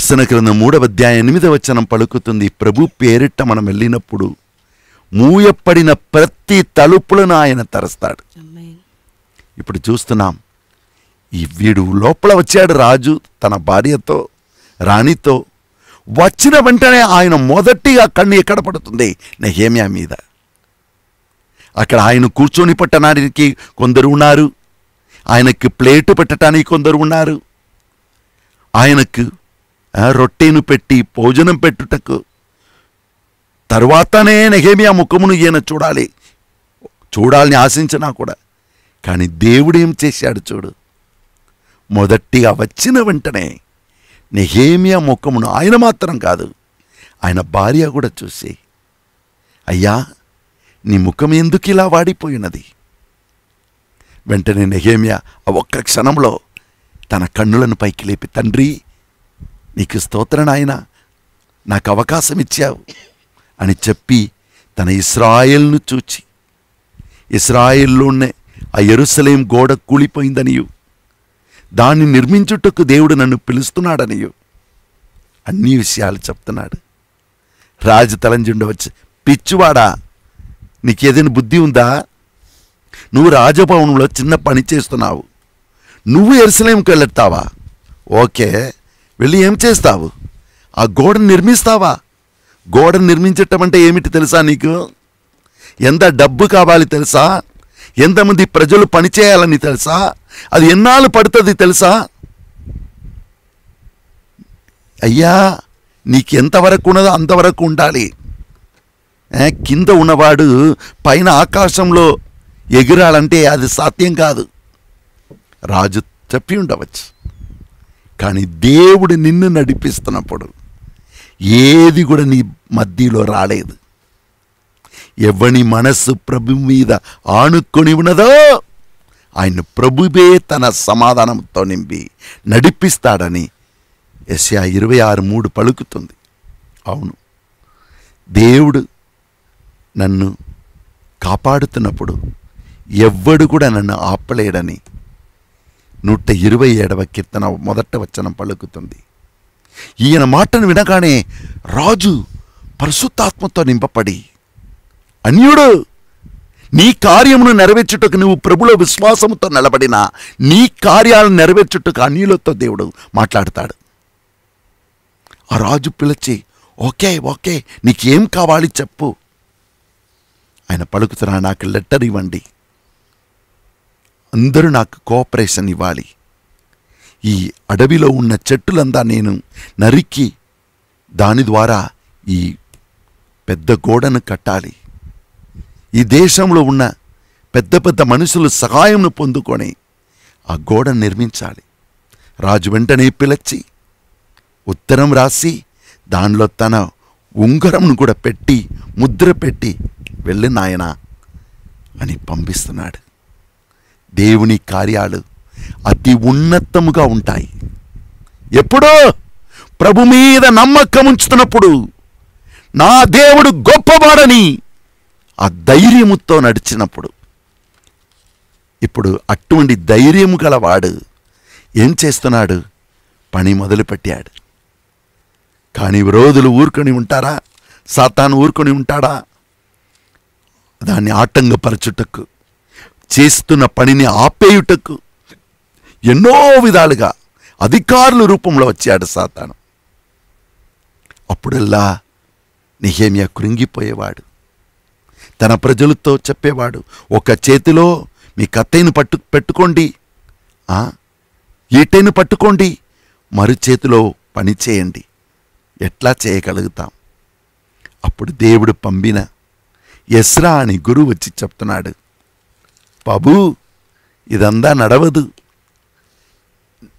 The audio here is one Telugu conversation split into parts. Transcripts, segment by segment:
దర్శన గ్రంథం మూడవ అధ్యాయ ఎనిమిదవ వచనం పలుకుతుంది ప్రభు పేరిట మనం వెళ్ళినప్పుడు మూయపడిన ప్రతి తలుపులను ఆయన తరస్తాడు ఇప్పుడు చూస్తున్నాం ఈ వీడు లోపల వచ్చాడు రాజు తన భార్యతో రాణితో వచ్చిన వెంటనే ఆయన మొదటిగా కన్ను ఎక్కడ పడుతుంది నెహేమియా మీద అక్కడ ఆయన కూర్చొని పట్టడానికి కొందరు ఉన్నారు ఆయనకి ప్లేటు పెట్టడానికి కొందరు ఉన్నారు ఆయనకు రొట్టెను పెట్టి భోజనం పెట్టుటకు తర్వాతనే నెహేమియా ముఖమును ఈయన చూడాలి చూడాలని ఆశించినా కూడా కానీ దేవుడేం చేశాడు చూడు మొదటిగా వచ్చిన వెంటనే నెహేమియా ముఖమును ఆయన మాత్రం కాదు ఆయన భార్య కూడా చూసి అయ్యా నీ ముఖం ఎందుకు ఇలా వాడిపోయినది వెంటనే నెహేమియా ఆ ఒక్క క్షణంలో తన కన్నులను పైకి లేపి తండ్రి నీకు స్తోత్ర నాయన నాకు అవకాశం ఇచ్చావు అని చెప్పి తన ఇస్రాయిల్ను చూచి ఇస్రాయిల్లోనే ఆ ఎరుసలేం గోడ కూలిపోయిందనియు దాన్ని నిర్మించుటకు దేవుడు నన్ను పిలుస్తున్నాడనియు అన్ని విషయాలు చెప్తున్నాడు రాజు తలంజుండవచ్చు పిచ్చివాడా నీకేదైనా బుద్ధి ఉందా నువ్వు రాజభవనంలో చిన్న పని చేస్తున్నావు నువ్వు ఎరుసలేంకి వెళ్ళెత్తావా ఓకే వెళ్ళి ఏం చేస్తావు ఆ గోడను నిర్మిస్తావా గోడను నిర్మించటం అంటే ఏమిటి తెలుసా నీకు ఎంత డబ్బు కావాలి తెలుసా ఎంతమంది ప్రజలు పనిచేయాలని తెలుసా అది ఎన్నాళ్ళు పడుతుంది తెలుసా అయ్యా నీకు ఎంతవరకు ఉన్నదో అంతవరకు ఉండాలి కింద ఉన్నవాడు పైన ఆకాశంలో ఎగిరాలంటే అది సాధ్యం కాదు రాజు చెప్పి ఉండవచ్చు కానీ దేవుడు నిన్ను నడిపిస్తున్నప్పుడు ఏది కూడా నీ మధ్యలో రాలేదు ఎవని మనస్సు ప్రభు మీద ఆనుకొని ఉన్నదో ఆయన ప్రభువే తన సమాధానంతో నింపి నడిపిస్తాడని ఎస్యా ఇరవై ఆరు మూడు పలుకుతుంది అవును దేవుడు నన్ను కాపాడుతున్నప్పుడు ఎవ్వడు కూడా నన్ను ఆపలేడని నూట ఇరవై ఏడవ కీర్తన మొదట వచనం పలుకుతుంది ఈయన మాటను వినగానే రాజు పరిశుద్ధాత్మతో నింపబడి అన్యుడు నీ కార్యమును నెరవేర్చుటకు నువ్వు ప్రభుల విశ్వాసముతో నిలబడిన నీ కార్యాలను నెరవేర్చుటకు అన్యులతో దేవుడు మాట్లాడతాడు ఆ రాజు పిలిచి ఓకే ఓకే నీకేం కావాలి చెప్పు ఆయన పలుకుతున్నా నాకు లెటర్ ఇవ్వండి అందరూ నాకు కోఆపరేషన్ ఇవ్వాలి ఈ అడవిలో ఉన్న చెట్టులంతా నేను నరికి దాని ద్వారా ఈ పెద్ద గోడను కట్టాలి ఈ దేశంలో ఉన్న పెద్ద పెద్ద మనుషులు సహాయంను పొందుకొని ఆ గోడను నిర్మించాలి రాజు వెంటనే పిలిచి ఉత్తరం రాసి దానిలో తన ఉంగరంను కూడా పెట్టి ముద్ర పెట్టి వెళ్ళి నాయన అని పంపిస్తున్నాడు దేవుని కార్యాలు అతి ఉన్నతముగా ఉంటాయి ఎప్పుడో ప్రభు మీద నమ్మకం ఉంచుతున్నప్పుడు నా దేవుడు గొప్పవాడని ఆ ధైర్యముతో నడిచినప్పుడు ఇప్పుడు అటువంటి ధైర్యము గలవాడు ఏం చేస్తున్నాడు పని మొదలుపెట్టాడు కానీ విరోధులు ఊరుకొని ఉంటారా సాతాను ఊరుకొని ఉంటాడా దాన్ని ఆటంకపరచుటకు చేస్తున్న పనిని ఆపేయుటకు ఎన్నో విధాలుగా అధికారుల రూపంలో వచ్చాడు సాతాను అప్పుడల్లా నిహేమియా కృంగిపోయేవాడు తన ప్రజలతో చెప్పేవాడు ఒక చేతిలో మీ కత్తైను పట్టు పెట్టుకోండి ఈటైను పట్టుకోండి మరు చేతిలో పని చేయండి ఎట్లా చేయగలుగుతాం అప్పుడు దేవుడు పంపిన ఎస్రా అని గురువు వచ్చి చెప్తున్నాడు బాబు ఇదంతా నడవదు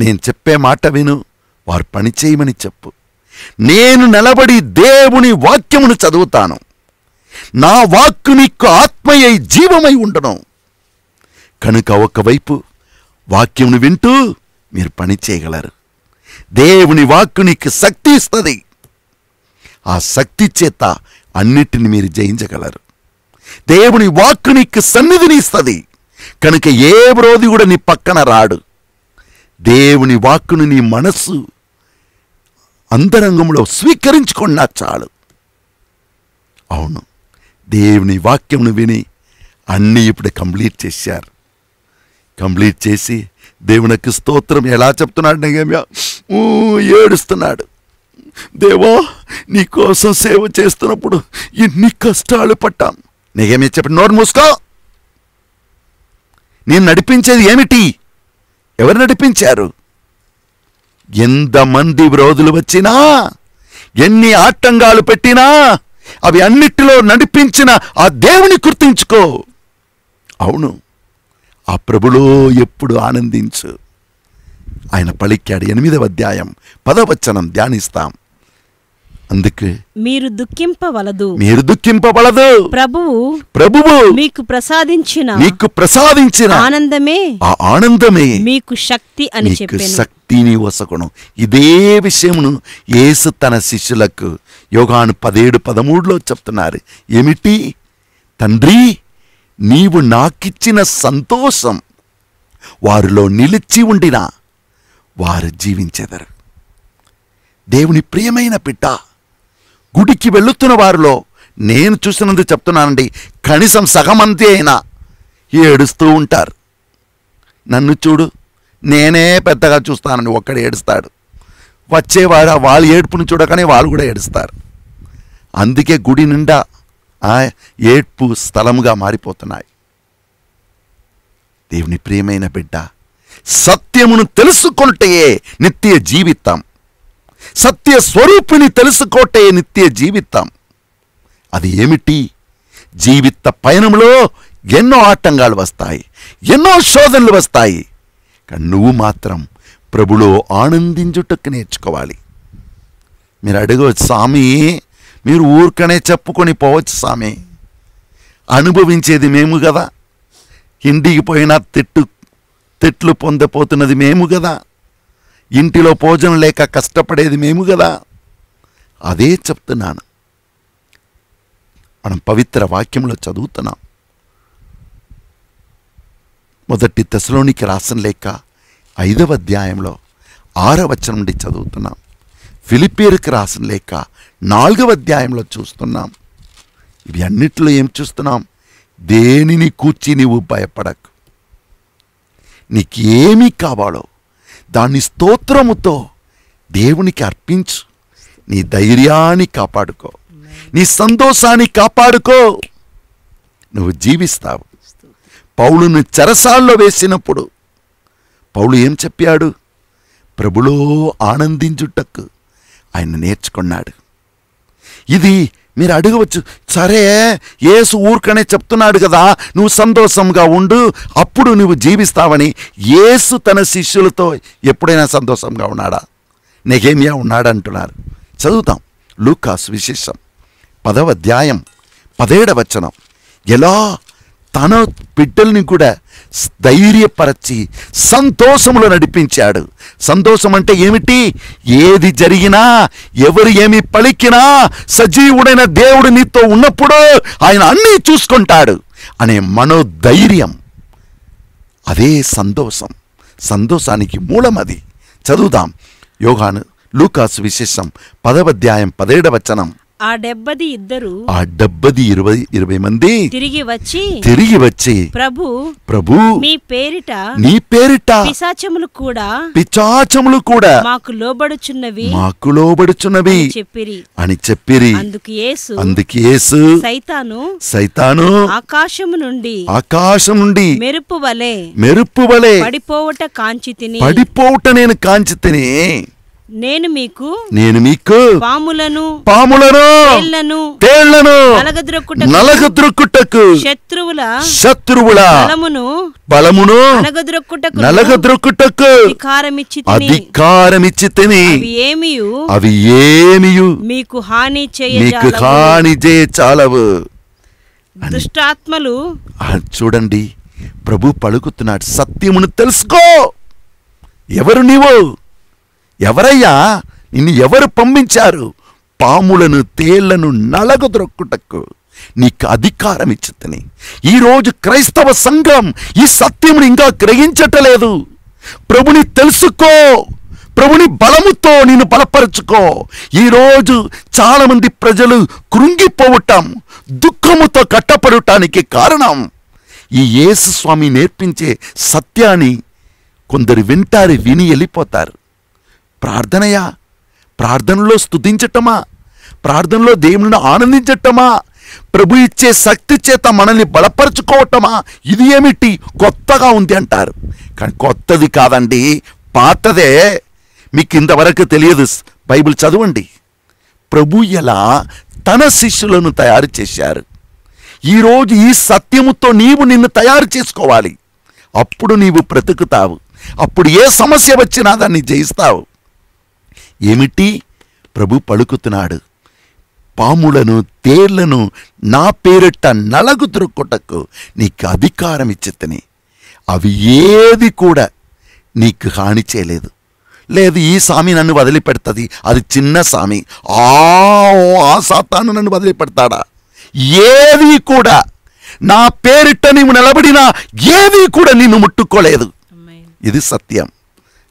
నేను చెప్పే మాట విను వారు పని చేయమని చెప్పు నేను నిలబడి దేవుని వాక్యమును చదువుతాను నా వాక్కు నీకు ఆత్మయై జీవమై ఉండను కనుక ఒకవైపు వాక్యమును వింటూ మీరు పని చేయగలరు దేవుని వాక్కు నీకు శక్తి ఇస్తుంది ఆ శక్తి చేత అన్నిటిని మీరు జయించగలరు దేవుని వాక్కు నీకు సన్నిధిని ఇస్తుంది కనుక ఏ విరోధి కూడా నీ పక్కన రాడు దేవుని వాక్కును నీ మనస్సు అంతరంగంలో స్వీకరించుకున్నా చాలు అవును దేవుని వాక్యమును విని అన్నీ ఇప్పుడు కంప్లీట్ చేశారు కంప్లీట్ చేసి దేవునికి స్తోత్రం ఎలా చెప్తున్నాడు నేమ్యా ఏడుస్తున్నాడు దేవా నీకోసం సేవ చేస్తున్నప్పుడు ఎన్ని కష్టాలు పట్టాం నీకేమి చెప్పి నోరు మూసుకో నేను నడిపించేది ఏమిటి ఎవరు నడిపించారు ఎంతమంది రోజులు వచ్చినా ఎన్ని ఆటంకాలు పెట్టినా అవి అన్నిటిలో నడిపించిన ఆ దేవుని గుర్తించుకో అవును ఆ ప్రభులో ఎప్పుడు ఆనందించు ఆయన పలికాడు ఎనిమిదవ అధ్యాయం పదవచనం ధ్యానిస్తాం అందుకే మీరు దుఃఖింపవలదు మీరు దుఃఖింపవలదు ప్రభువు ప్రభువు మీకు ప్రసాదించిన మీకు ప్రసాదించిన ఆనందమే ఆ ఆనందమే మీకు శక్తి అని చెప్పి శక్తిని ఇదే విషయమును యేసు తన శిష్యులకు యోగాను పదేడు పదమూడులో చెప్తున్నారు ఏమిటి తండ్రి నీవు నాకిచ్చిన సంతోషం వారిలో నిలిచి ఉండినా వారు జీవించెదరు దేవుని ప్రియమైన పిట్ట గుడికి వెళ్ళుతున్న వారిలో నేను చూసినందుకు చెప్తున్నానండి కనీసం సగమంతే అయినా ఏడుస్తూ ఉంటారు నన్ను చూడు నేనే పెద్దగా చూస్తానని ఒక్కడు ఏడుస్తాడు వచ్చేవాడు వాళ్ళు ఏడుపుని చూడగానే వాళ్ళు కూడా ఏడుస్తారు అందుకే గుడి నిండా ఆ ఏడ్పు స్థలముగా మారిపోతున్నాయి దేవుని ప్రియమైన బిడ్డ సత్యమును తెలుసుకుంటే నిత్య జీవితం సత్య స్వరూపిణి తెలుసుకోటే నిత్య జీవితం అది ఏమిటి జీవిత పయనంలో ఎన్నో ఆటంకాలు వస్తాయి ఎన్నో శోధనలు వస్తాయి కానీ నువ్వు మాత్రం ప్రభులో ఆనందించుటకు నేర్చుకోవాలి మీరు అడగవచ్చు స్వామి మీరు ఊరికనే చెప్పుకొని పోవచ్చు స్వామి అనుభవించేది మేము కదా ఇంటికి పోయినా తిట్టు తిట్లు పొందపోతున్నది మేము కదా ఇంటిలో భోజనం లేక కష్టపడేది మేము కదా అదే చెప్తున్నాను మనం పవిత్ర వాక్యంలో చదువుతున్నాం మొదటి దశలోనికి రాసం లేక ఐదవ అధ్యాయంలో ఆరవ నుండి చదువుతున్నాం ఫిలిపీర్కి రాసిన లేక నాలుగవ అధ్యాయంలో చూస్తున్నాం ఇవి అన్నిటిలో ఏం చూస్తున్నాం దేనిని కూర్చి నీవు భయపడకు నీకు ఏమీ కావాలో దాన్ని స్తోత్రముతో దేవునికి అర్పించు నీ ధైర్యాన్ని కాపాడుకో నీ సంతోషాన్ని కాపాడుకో నువ్వు జీవిస్తావు పౌలును చెరసాల్లో వేసినప్పుడు పౌలు ఏం చెప్పాడు ప్రభులో ఆనందించుటకు ఆయన నేర్చుకున్నాడు ఇది మీరు అడగవచ్చు సరే ఏసు ఊరికనే చెప్తున్నాడు కదా నువ్వు సంతోషంగా ఉండు అప్పుడు నువ్వు జీవిస్తావని ఏసు తన శిష్యులతో ఎప్పుడైనా సంతోషంగా ఉన్నాడా నెగేమియా ఉన్నాడంటున్నారు చదువుతాం లూకాస్ విశేషం పదవ అధ్యాయం పదేడవచనం ఎలా తన బిడ్డల్ని కూడా ధైర్యపరచి సంతోషంలో నడిపించాడు సంతోషం అంటే ఏమిటి ఏది జరిగినా ఎవరు ఏమి పలికినా సజీవుడైన దేవుడు నీతో ఉన్నప్పుడు ఆయన అన్నీ చూసుకుంటాడు అనే మనోధైర్యం అదే సంతోషం సంతోషానికి మూలం అది చదువుదాం యోగాను లూకాసు విశేషం పదవధ్యాయం పదేడవచనం ఆ డెబ్బది ఇద్దరు ఆ డెబ్బది ఇరవై ఇరవై మంది తిరిగి వచ్చి తిరిగి వచ్చి ప్రభు ప్రభు మీ పేరిట నీ పేరిట పిశాచములు కూడా పిచాచములు కూడా మాకు లోబడుచున్నవి మాకు లోబడుచున్నవి చెప్పిరి అని చెప్పిరి అందుకు యేసు అందుకు యేసు సైతాను సైతాను ఆకాశము నుండి ఆకాశం నుండి మెరుపు వలె మెరుపు వలె పడిపోవట కాంచి తిని పడిపోవట నేను కాంచి తిని నేను మీకు నేను మీకు పాములను పాములను తేళ్లను తేళ్లను నలగద్రొక్కుటకు శత్రువుల శత్రువుల బలమును బలమును నలగద్రొక్కుటకు నలగద్రొక్కుటకు అధికారమిచ్చి అధికారమిచ్చి తిని అవి ఏమియు అవి ఏమియు మీకు హాని చేయ మీకు హాని చేయ చాలవు దుష్టాత్మలు చూడండి ప్రభు పలుకుతున్నాడు సత్యమును తెలుసుకో ఎవరు నీవు ఎవరయ్యా నిన్ను ఎవరు పంపించారు పాములను తేళ్లను నలగ దొరక్కుటకు నీకు అధికారం ఇచ్చితని ఈరోజు క్రైస్తవ సంఘం ఈ సత్యమును ఇంకా గ్రహించటలేదు ప్రభుని తెలుసుకో ప్రభుని బలముతో నేను బలపరచుకో ఈరోజు చాలామంది ప్రజలు కృంగిపోవటం దుఃఖముతో కట్టపడటానికి కారణం ఈ యేసుస్వామి నేర్పించే సత్యాన్ని కొందరు వింటారు విని వెళ్ళిపోతారు ప్రార్థనయా ప్రార్థనలో స్థుతించటమా ప్రార్థనలో దేవుని ఆనందించటమా ప్రభు ఇచ్చే శక్తి చేత మనల్ని బలపరుచుకోవటమా ఇది ఏమిటి కొత్తగా ఉంది అంటారు కానీ కొత్తది కాదండి పాతదే మీకు ఇంతవరకు తెలియదు బైబిల్ చదవండి ప్రభు ఎలా తన శిష్యులను తయారు చేశారు ఈరోజు ఈ సత్యముతో నీవు నిన్ను తయారు చేసుకోవాలి అప్పుడు నీవు బ్రతుకుతావు అప్పుడు ఏ సమస్య వచ్చినా దాన్ని జయిస్తావు ఏమిటి ప్రభు పలుకుతున్నాడు పాములను తేర్లను నా పేరిట నలగు త్రొక్కుటకు నీకు అధికారం ఇచ్చితని అవి ఏది కూడా నీకు హాని చేయలేదు లేదు ఈ సామి నన్ను వదిలిపెడుతుంది అది చిన్న సామి ఆ ఆ సాతాను నన్ను వదిలిపెడతాడా ఏది కూడా నా పేరిట నీవు నిలబడినా ఏది కూడా నిన్ను ముట్టుకోలేదు ఇది సత్యం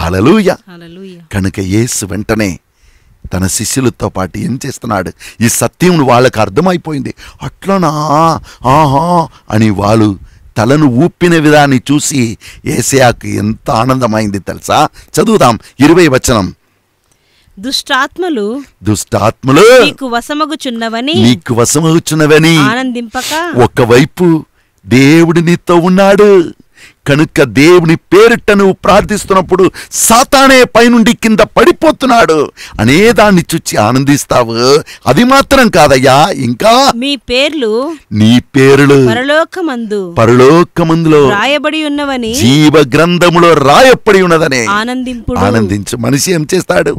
హలలుయ కనుక యేసు వెంటనే తన శిష్యులతో పాటు ఏం చేస్తున్నాడు ఈ సత్యం వాళ్ళకు అర్థమైపోయింది అట్లనా ఆహా అని వాళ్ళు తలను ఊపిన విధాన్ని చూసి ఏసయాకు ఎంత ఆనందమైంది తెలుసా చదువుదాం ఇరవై వచనం దుష్టాత్మలు దుష్టాత్మలు నీకు వసమగుచున్నవని నీకు వసమగుచున్నవని ఆనందింపక ఒకవైపు దేవుడు నీతో ఉన్నాడు కనుక దేవుని పేరిట నువ్వు ప్రార్థిస్తున్నప్పుడు సాతానే పైనుండి కింద పడిపోతున్నాడు అనేదాన్ని చూచి ఆనందిస్తావు అది మాత్రం కాదయ్యా ఇంకా మీ పేర్లు నీ పేర్లు పరలోకమందు పరలోకమందులో రాయబడి ఉన్నవని జీవ గ్రంథములో రాయబడి ఉన్నదని ఆనందింపు ఆనందించు మనిషి ఏం చేస్తాడు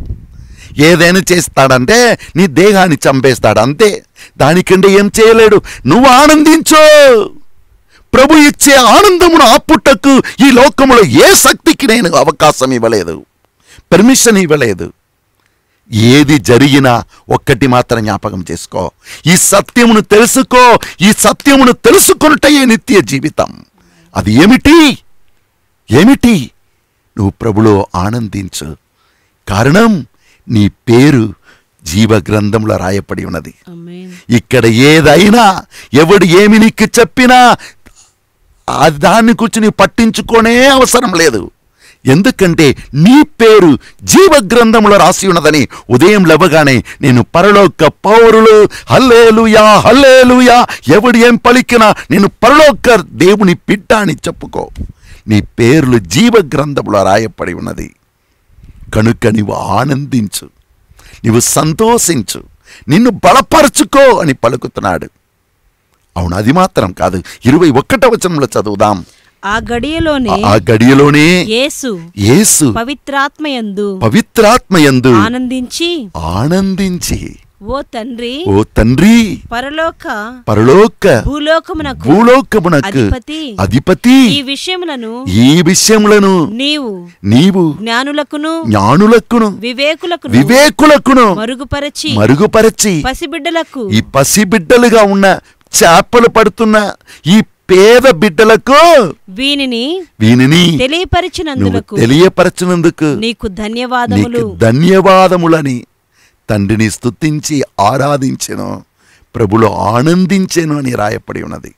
ఏదైనా చేస్తాడంటే నీ దేహాన్ని చంపేస్తాడు అంతే దానికంటే ఏం చేయలేడు నువ్వు ఆనందించు ప్రభు ఇచ్చే ఆనందమును ఆపుటకు ఈ లోకములో ఏ శక్తికి నేను అవకాశం ఇవ్వలేదు పర్మిషన్ ఇవ్వలేదు ఏది జరిగినా ఒక్కటి మాత్రం జ్ఞాపకం చేసుకో ఈ సత్యమును తెలుసుకో ఈ సత్యమును తెలుసుకున్నటయే నిత్య జీవితం అది ఏమిటి ఏమిటి నువ్వు ప్రభులో ఆనందించు కారణం నీ పేరు జీవ గ్రంథంలో రాయపడి ఉన్నది ఇక్కడ ఏదైనా ఎవడు ఏమి నీకు చెప్పినా దాన్ని కూర్చుని పట్టించుకోనే అవసరం లేదు ఎందుకంటే నీ పేరు జీవ రాసి ఉన్నదని ఉదయం లేవగానే నేను పరలోక పౌరులు హల్లేలుయా హల్లేలుయా ఎవడు ఏం పలికినా నేను పరలోక దేవుని పిట్ట అని చెప్పుకో నీ పేర్లు జీవగ్రంథంలో రాయపడి ఉన్నది కనుక నీవు ఆనందించు నీవు సంతోషించు నిన్ను బలపరచుకో అని పలుకుతున్నాడు అవును అది మాత్రం కాదు ఇరవై ఒక్కట వచనంలో చదువుదాం ఆ గడియలోనే ఆ గడియలోనే యేసు యేసు పవిత్రాత్మయందు పవిత్రాత్మయందు ఆనందించి ఆనందించి ఓ తండ్రి ఓ తండ్రి పరలోక పరలోక భూలోకమునకు భూలోకమునకు అధిపతి ఈ విషయములను ఈ విషయములను నీవు నీవు జ్ఞానులకును జ్ఞానులకును వివేకులకును వివేకులకును మరుగుపరచి మరుగుపరచి పసిబిడ్డలకు ఈ పసిబిడ్డలుగా ఉన్న చేపలు పడుతున్న ఈ పేద బిడ్డలకు తెలియపరిచినందుకు తెలియపరచినందుకు నీకు ధన్యవాదములు ధన్యవాదములని తండ్రిని స్తుతించి ఆరాధించెను ప్రభులు ఆనందించెను అని రాయపడి ఉన్నది